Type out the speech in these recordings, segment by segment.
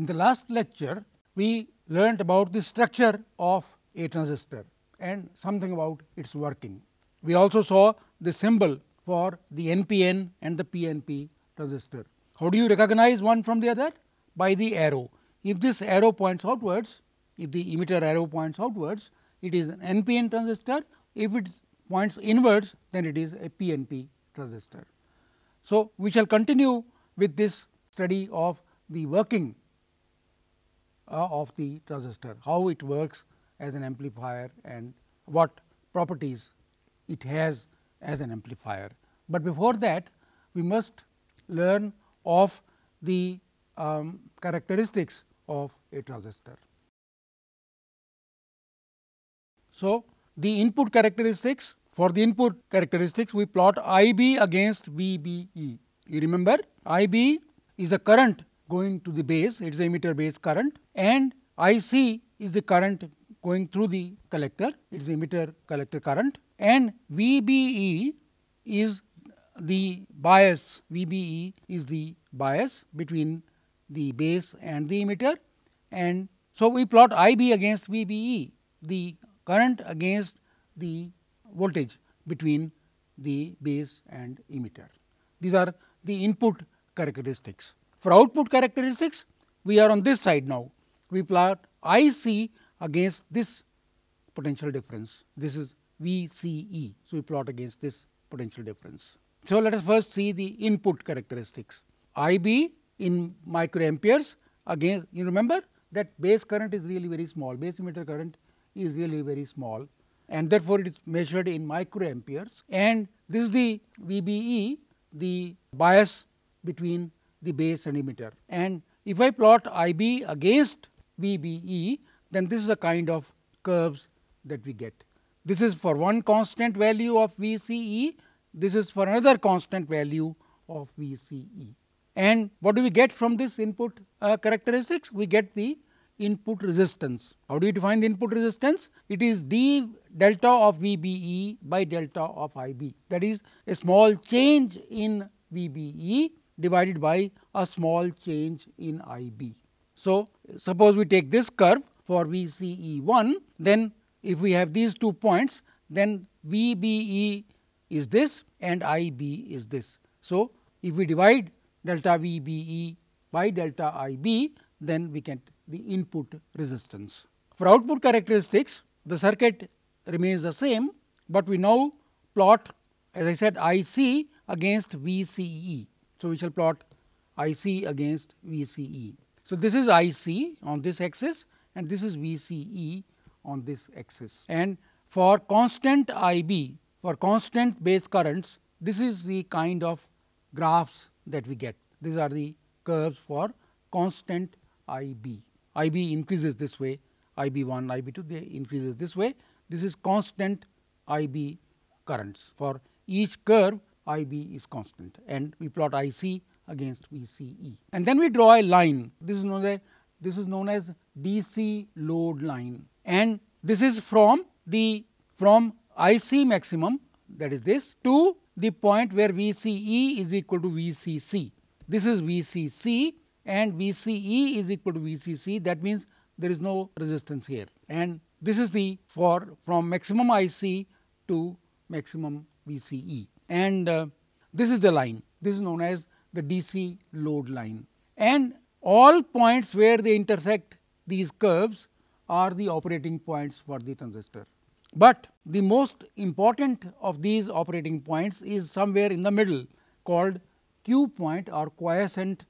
In the last lecture, we learnt about the structure of a transistor and something about its working. We also saw the symbol for the NPN and the PNP transistor. How do you recognize one from the other? By the arrow. If this arrow points outwards, if the emitter arrow points outwards, it is an NPN transistor. If it points inwards, then it is a PNP transistor. So, we shall continue with this study of the working uh, of the transistor, how it works as an amplifier and what properties it has as an amplifier. But before that we must learn of the um, characteristics of a transistor. So, the input characteristics for the input characteristics we plot I b against V b e. You remember I b is the current going to the base, it is emitter base current and IC is the current going through the collector, it is emitter collector current and VBE is the bias, VBE is the bias between the base and the emitter and so we plot IB against VBE, the current against the voltage between the base and emitter. These are the input characteristics. For output characteristics, we are on this side now. We plot IC against this potential difference. This is VCE. So, we plot against this potential difference. So, let us first see the input characteristics. IB in microamperes Again, you remember that base current is really very small, base emitter current is really very small and therefore, it is measured in microamperes and this is the VBE, the bias between the base centimeter. And if I plot IB against VBE, then this is the kind of curves that we get. This is for one constant value of VCE, this is for another constant value of VCE. And what do we get from this input uh, characteristics? We get the input resistance. How do you define the input resistance? It is d delta of VBE by delta of IB. That is a small change in VBE divided by a small change in IB. So, suppose we take this curve for VCE1, then if we have these two points, then VBE is this and IB is this. So, if we divide delta VBE by delta IB, then we get the input resistance. For output characteristics, the circuit remains the same, but we now plot as I said IC against VCE. So, we shall plot I c against V c e. So, this is I c on this axis and this is V c e on this axis. And for constant I b, for constant base currents, this is the kind of graphs that we get. These are the curves for constant IB. IB increases this way, I b 1, I b 2, they increases this way. This is constant I b currents. For each curve, IB is constant and we plot IC against VCE. And then we draw a line. This is known as, this is known as DC load line and this is from the from IC maximum that is this to the point where VCE is equal to VCC. This is VCC and VCE is equal to VCC that means there is no resistance here and this is the for from maximum IC to maximum VCE and uh, this is the line. This is known as the DC load line. And all points where they intersect these curves are the operating points for the transistor. But the most important of these operating points is somewhere in the middle called Q point or quiescent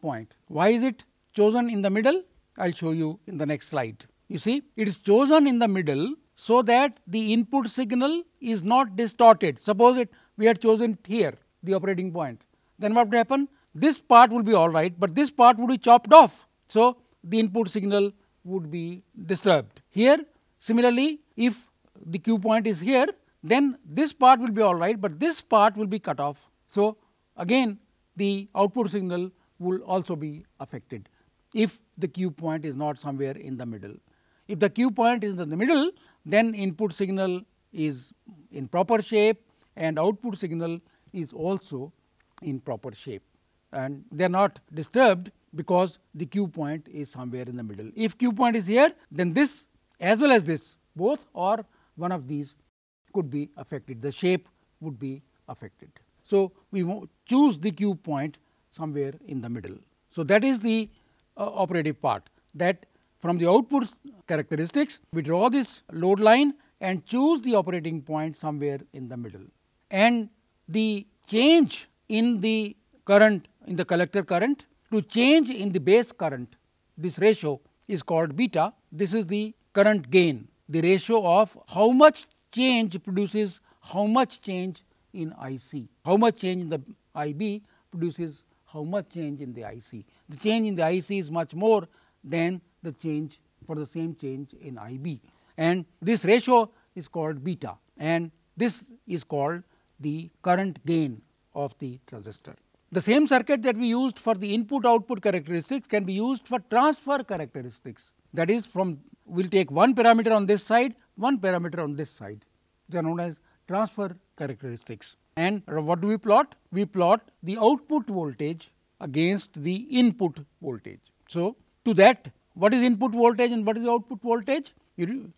point. Why is it chosen in the middle? I will show you in the next slide. You see, it is chosen in the middle so that the input signal is not distorted. Suppose it we had chosen here the operating point. Then what would happen? This part will be all right, but this part would be chopped off. So, the input signal would be disturbed. Here, similarly, if the Q point is here, then this part will be all right, but this part will be cut off. So, again the output signal will also be affected if the Q point is not somewhere in the middle. If the Q point is in the middle, then input signal is in proper shape and output signal is also in proper shape and they are not disturbed because the Q point is somewhere in the middle. If Q point is here then this as well as this both or one of these could be affected the shape would be affected. So, we choose the Q point somewhere in the middle. So, that is the uh, operative part that from the output characteristics we draw this load line and choose the operating point somewhere in the middle and the change in the current in the collector current to change in the base current. This ratio is called beta. This is the current gain, the ratio of how much change produces how much change in IC, how much change in the IB produces how much change in the IC. The change in the IC is much more than the change for the same change in IB and this ratio is called beta and this is called the current gain of the transistor. The same circuit that we used for the input output characteristics can be used for transfer characteristics. That is from we will take one parameter on this side, one parameter on this side. They are known as transfer characteristics. And what do we plot? We plot the output voltage against the input voltage. So, to that what is input voltage and what is output voltage? You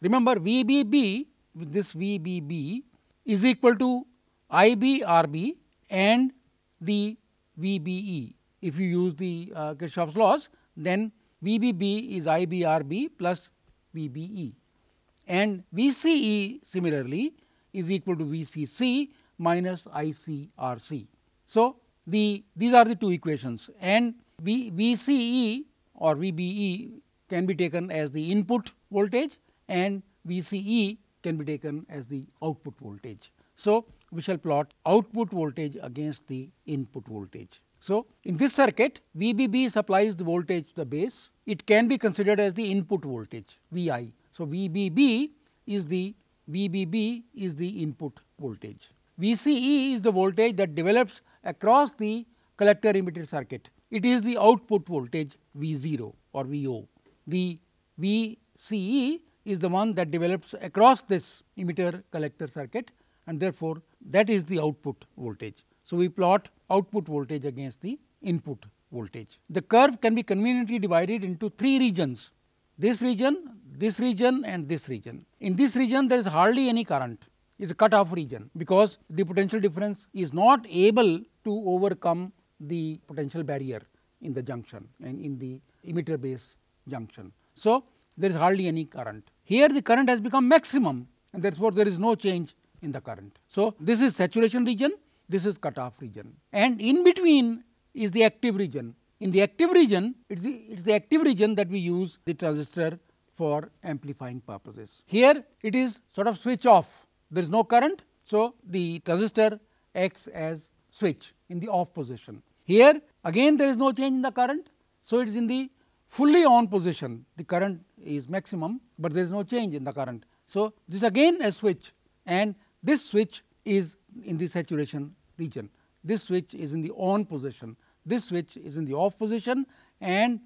remember VBB, this VBB is equal to IBRB and the VBE. If you use the uh, Kirchhoff's laws, then VBB is IBRB plus VBE. And VCE similarly is equal to VCC minus ICRC. So, the these are the two equations and v, VCE or VBE can be taken as the input voltage and VCE can be taken as the output voltage. So, we shall plot output voltage against the input voltage. So, in this circuit VBB supplies the voltage to the base, it can be considered as the input voltage VI. So, VBB is the VBB is the input voltage. VCE is the voltage that develops across the collector emitter circuit. It is the output voltage V0 or VO. The VCE is the one that develops across this emitter collector circuit and therefore, that is the output voltage. So, we plot output voltage against the input voltage. The curve can be conveniently divided into three regions, this region, this region and this region. In this region there is hardly any current, it is a cut off region because the potential difference is not able to overcome the potential barrier in the junction and in the emitter base junction. So, there is hardly any current. Here the current has become maximum and therefore there is no change in the current. So, this is saturation region, this is cutoff region and in between is the active region. In the active region, it is the, it's the active region that we use the transistor for amplifying purposes. Here it is sort of switch off, there is no current, so the transistor acts as switch in the off position. Here again there is no change in the current, so it is in the fully on position the current is maximum, but there is no change in the current. So, this again a switch and this switch is in the saturation region, this switch is in the on position, this switch is in the off position and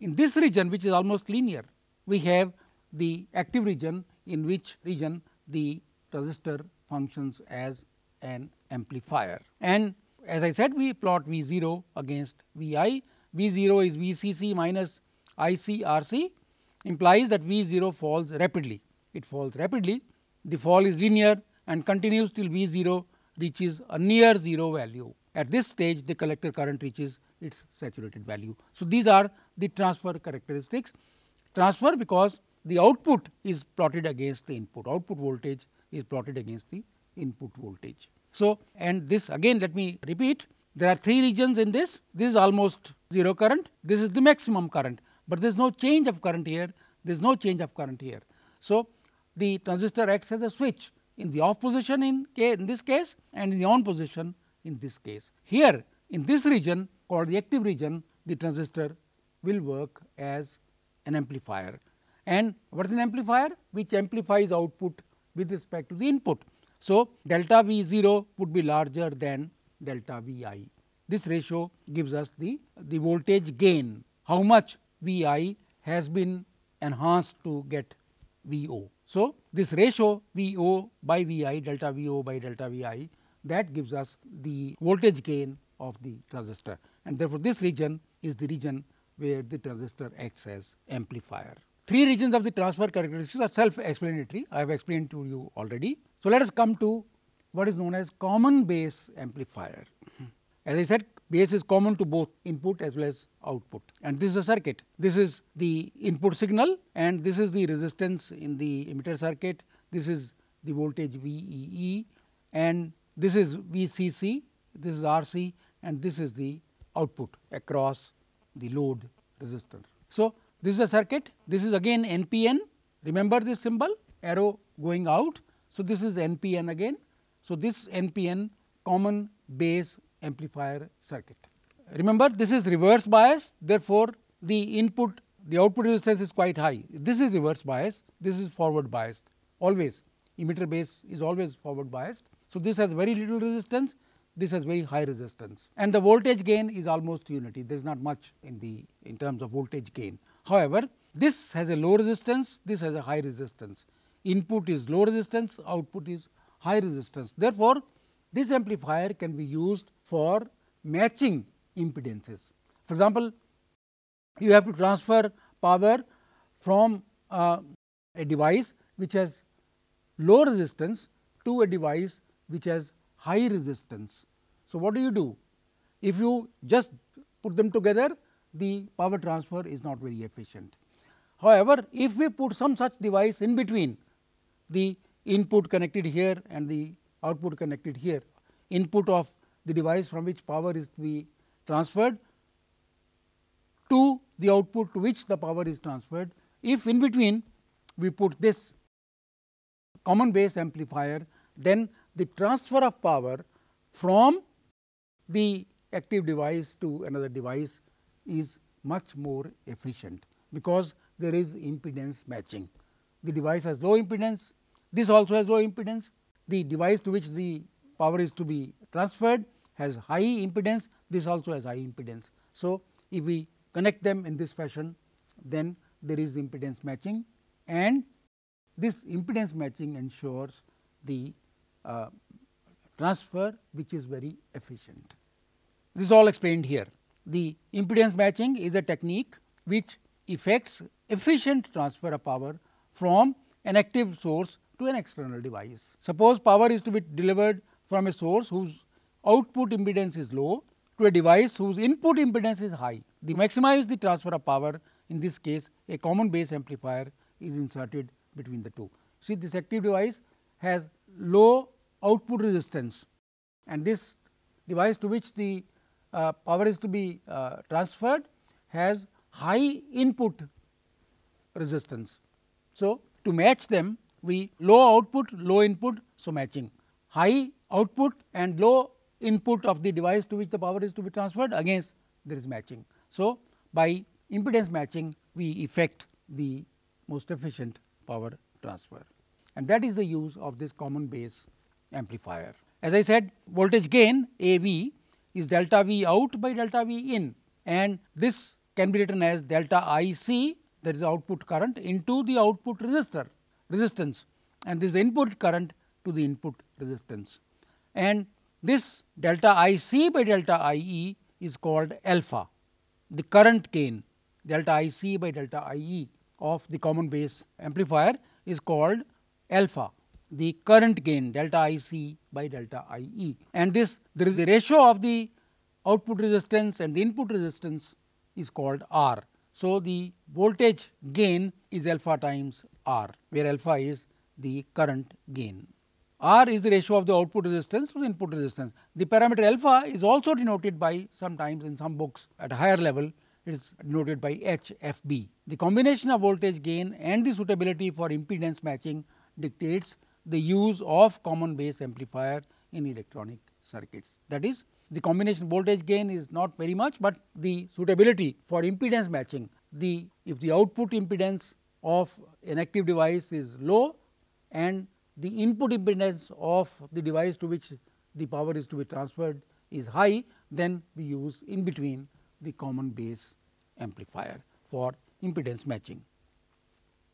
in this region which is almost linear, we have the active region in which region the resistor functions as an amplifier. And as I said we plot V 0 against Vi. v 0 is V c c minus ICRC implies that V0 falls rapidly. It falls rapidly, the fall is linear and continues till V0 reaches a near 0 value. At this stage, the collector current reaches its saturated value. So, these are the transfer characteristics. Transfer because the output is plotted against the input, output voltage is plotted against the input voltage. So, and this again let me repeat, there are three regions in this, this is almost zero current, this is the maximum current. But there is no change of current here, there is no change of current here. So, the transistor acts as a switch in the off position in, in this case and in the on position in this case. Here in this region called the active region, the transistor will work as an amplifier. And what is an amplifier? Which amplifies output with respect to the input. So, delta V 0 would be larger than delta V i. This ratio gives us the, the voltage gain, how much Vi has been enhanced to get VO. So, this ratio VO by Vi delta VO by delta Vi that gives us the voltage gain of the transistor and therefore, this region is the region where the transistor acts as amplifier. Three regions of the transfer characteristics are self explanatory I have explained to you already. So, let us come to what is known as common base amplifier. As I said Base is common to both input as well as output and this is a circuit. This is the input signal and this is the resistance in the emitter circuit. This is the voltage VEE and this is VCC, this is RC and this is the output across the load resistor. So, this is a circuit, this is again NPN, remember this symbol arrow going out. So, this is NPN again. So, this NPN common base amplifier circuit. Remember this is reverse bias therefore, the input the output resistance is quite high. This is reverse bias, this is forward biased always emitter base is always forward biased. So, this has very little resistance, this has very high resistance and the voltage gain is almost unity there is not much in the in terms of voltage gain. However, this has a low resistance, this has a high resistance input is low resistance, output is high resistance. Therefore, this amplifier can be used for matching impedances. For example, you have to transfer power from uh, a device which has low resistance to a device which has high resistance. So, what do you do? If you just put them together, the power transfer is not very efficient. However, if we put some such device in between the input connected here and the output connected here, input of the device from which power is to be transferred to the output to which the power is transferred. If in between we put this common base amplifier, then the transfer of power from the active device to another device is much more efficient, because there is impedance matching. The device has low impedance, this also has low impedance, the device to which the power is to be transferred has high impedance, this also has high impedance. So, if we connect them in this fashion, then there is impedance matching and this impedance matching ensures the uh, transfer which is very efficient. This is all explained here. The impedance matching is a technique which effects efficient transfer of power from an active source to an external device. Suppose power is to be delivered from a source whose output impedance is low to a device whose input impedance is high. To maximize the transfer of power, in this case, a common base amplifier is inserted between the two. See, this active device has low output resistance and this device to which the uh, power is to be uh, transferred has high input resistance. So, to match them we low output, low input, so matching, high output and low input of the device to which the power is to be transferred against there is matching. So, by impedance matching we effect the most efficient power transfer and that is the use of this common base amplifier. As I said voltage gain A V is delta V out by delta V in and this can be written as delta I C that is output current into the output resistor resistance and this input current to the input resistance and this delta I c by delta I e is called alpha, the current gain delta I c by delta I e of the common base amplifier is called alpha, the current gain delta I c by delta I e. And this there is the ratio of the output resistance and the input resistance is called R. So, the voltage gain is alpha times R, where alpha is the current gain. R is the ratio of the output resistance to the input resistance. The parameter alpha is also denoted by sometimes in some books at a higher level it is denoted by HFB. The combination of voltage gain and the suitability for impedance matching dictates the use of common base amplifier in electronic circuits. That is the combination voltage gain is not very much, but the suitability for impedance matching the if the output impedance of an active device is low and the input impedance of the device to which the power is to be transferred is high, then we use in between the common base amplifier for impedance matching.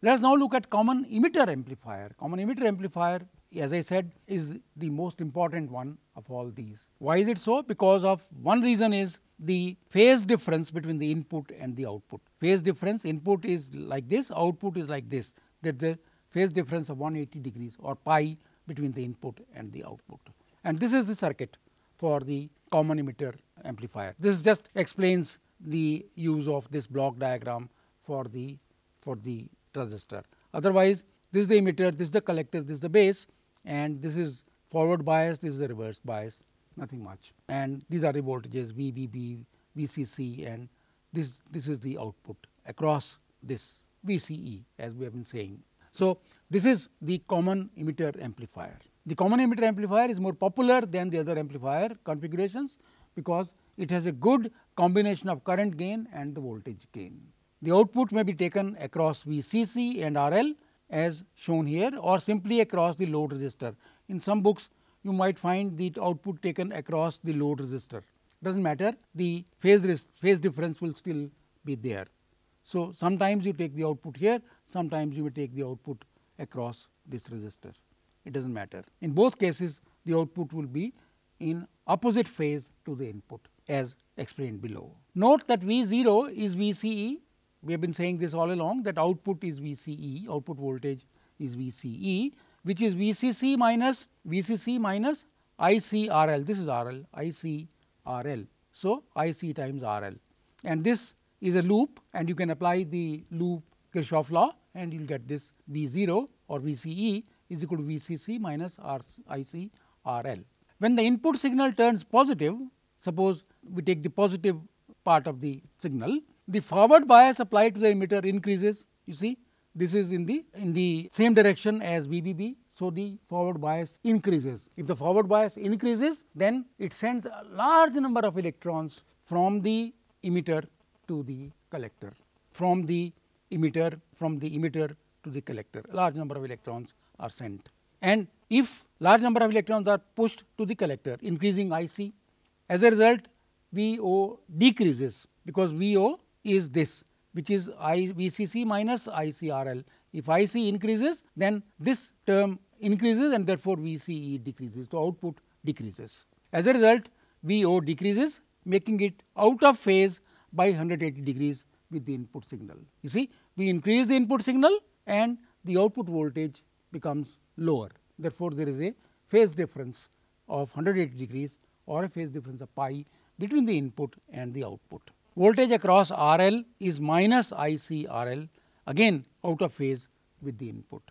Let us now look at common emitter amplifier. Common emitter amplifier as I said is the most important one of all these. Why is it so? Because of one reason is the phase difference between the input and the output. Phase difference input is like this, output is like this that the phase difference of 180 degrees or pi between the input and the output. And this is the circuit for the common emitter amplifier. This just explains the use of this block diagram for the for the transistor. Otherwise, this is the emitter, this is the collector, this is the base and this is forward bias, this is the reverse bias, nothing much. And these are the voltages VBB, VCC and this, this is the output across this VCE as we have been saying so, this is the common emitter amplifier. The common emitter amplifier is more popular than the other amplifier configurations because it has a good combination of current gain and the voltage gain. The output may be taken across VCC and RL as shown here or simply across the load resistor. In some books you might find the output taken across the load resistor, does not matter the phase, phase difference will still be there. So, sometimes you take the output here, sometimes you may take the output across this resistor, it does not matter. In both cases, the output will be in opposite phase to the input as explained below. Note that V 0 is V C E, we have been saying this all along that output is V C E, output voltage is V C E, which is V C C minus V C C minus I C R L, this is RL. ICRL. So, I C times R L and this is a loop and you can apply the loop Kirchhoff law and you will get this V0 or VCE is equal to VCC minus RIC RL. When the input signal turns positive, suppose we take the positive part of the signal, the forward bias applied to the emitter increases. You see, this is in the in the same direction as VBB, so the forward bias increases. If the forward bias increases, then it sends a large number of electrons from the emitter to the collector from the emitter from the emitter to the collector a large number of electrons are sent and if large number of electrons are pushed to the collector increasing IC as a result VO decreases because VO is this which is I VCC minus ICRL. If IC increases then this term increases and therefore VCE decreases. So, output decreases. As a result VO decreases making it out of phase by 180 degrees with the input signal. You see, we increase the input signal and the output voltage becomes lower. Therefore, there is a phase difference of 180 degrees or a phase difference of pi between the input and the output. Voltage across RL is minus RL. again out of phase with the input.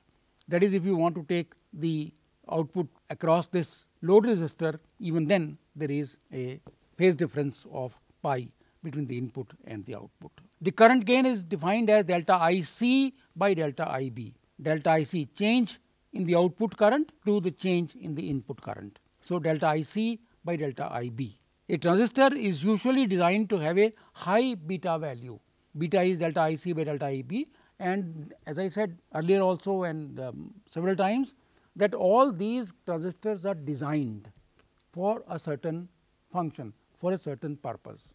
That is if you want to take the output across this load resistor even then there is a phase difference of pi between the input and the output. The current gain is defined as delta IC by delta IB. Delta IC change in the output current to the change in the input current. So, delta IC by delta IB. A transistor is usually designed to have a high beta value. Beta is delta IC by delta IB and as I said earlier also and um, several times that all these transistors are designed for a certain function, for a certain purpose.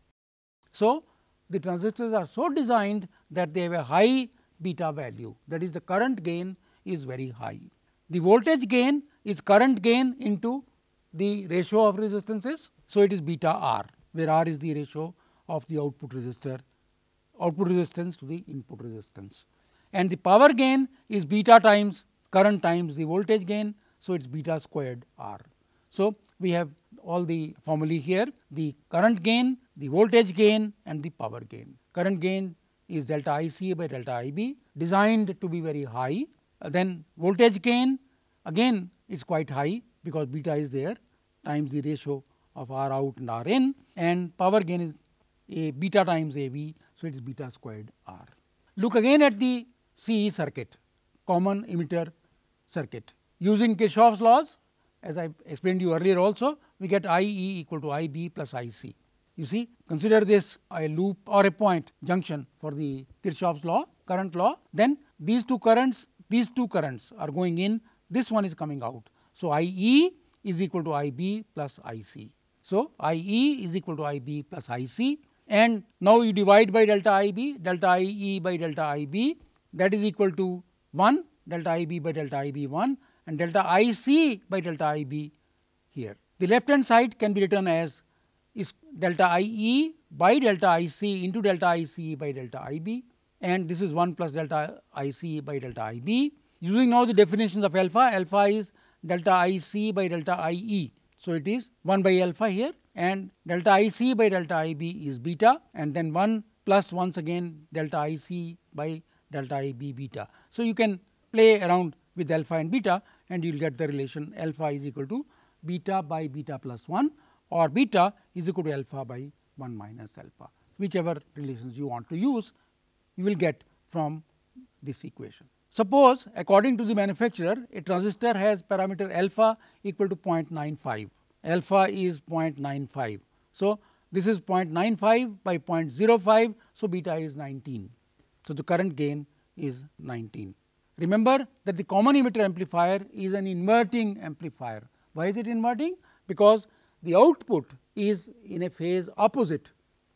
So, the transistors are so designed that they have a high beta value that is the current gain is very high. The voltage gain is current gain into the ratio of resistances. So, it is beta r where r is the ratio of the output resistor output resistance to the input resistance and the power gain is beta times current times the voltage gain. So, it is beta squared r. So, we have all the formulae here the current gain the voltage gain and the power gain. Current gain is delta ICA by delta IB designed to be very high. Uh, then voltage gain again is quite high because beta is there times the ratio of R out and R in and power gain is a beta times A V. So, it is beta squared R. Look again at the CE circuit common emitter circuit using Kirchhoff's laws as I explained you earlier also we get I E equal to I B plus I C. You see, consider this a loop or a point junction for the Kirchhoff's law, current law. Then these two currents, these two currents are going in, this one is coming out. So, I E is equal to I B plus I C. So, I E is equal to I B plus I C and now you divide by delta I B, delta I E by delta I B that is equal to 1 delta I B by delta I B 1 and delta I C by delta I B here. The left hand side can be written as delta I e by delta I c into delta I c by delta I b and this is 1 plus delta I c by delta I b. Using now the definitions of alpha, alpha is delta I c by delta I e. So, it is 1 by alpha here and delta I c by delta I b is beta and then 1 plus once again delta I c by delta I b beta. So, you can play around with alpha and beta and you will get the relation alpha is equal to beta by beta plus 1 or beta is equal to alpha by 1 minus alpha whichever relations you want to use you will get from this equation. Suppose according to the manufacturer a transistor has parameter alpha equal to 0.95, alpha is 0.95. So, this is 0.95 by 0.05, so beta is 19. So, the current gain is 19. Remember that the common emitter amplifier is an inverting amplifier. Why is it inverting? Because the output is in a phase opposite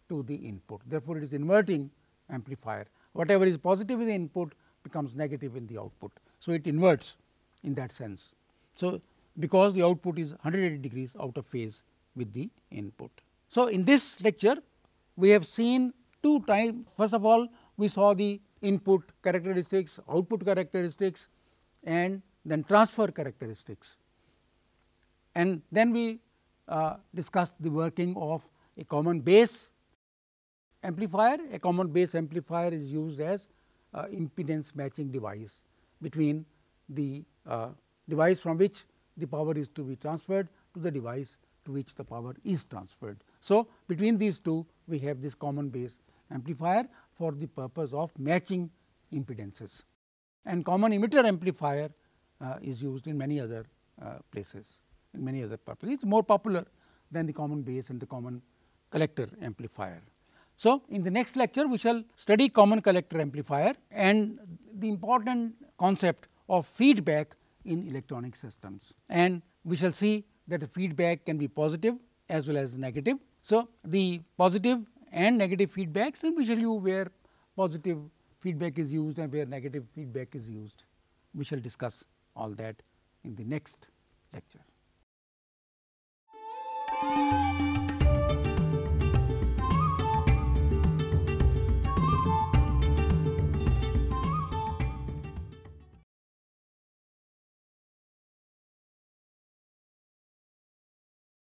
to the input. Therefore, it is inverting amplifier. Whatever is positive in the input becomes negative in the output. So, it inverts in that sense. So, because the output is 180 degrees out of phase with the input. So, in this lecture we have seen two times first of all we saw the input characteristics, output characteristics and then transfer characteristics. And then we uh, discussed the working of a common base amplifier. A common base amplifier is used as uh, impedance matching device between the uh, device from which the power is to be transferred to the device to which the power is transferred. So, between these two we have this common base amplifier for the purpose of matching impedances and common emitter amplifier uh, is used in many other uh, places many other purposes. It's more popular than the common base and the common collector amplifier. So, in the next lecture, we shall study common collector amplifier and the important concept of feedback in electronic systems. And we shall see that the feedback can be positive as well as negative. So, the positive and negative feedbacks and we shall you where positive feedback is used and where negative feedback is used. We shall discuss all that in the next lecture. Música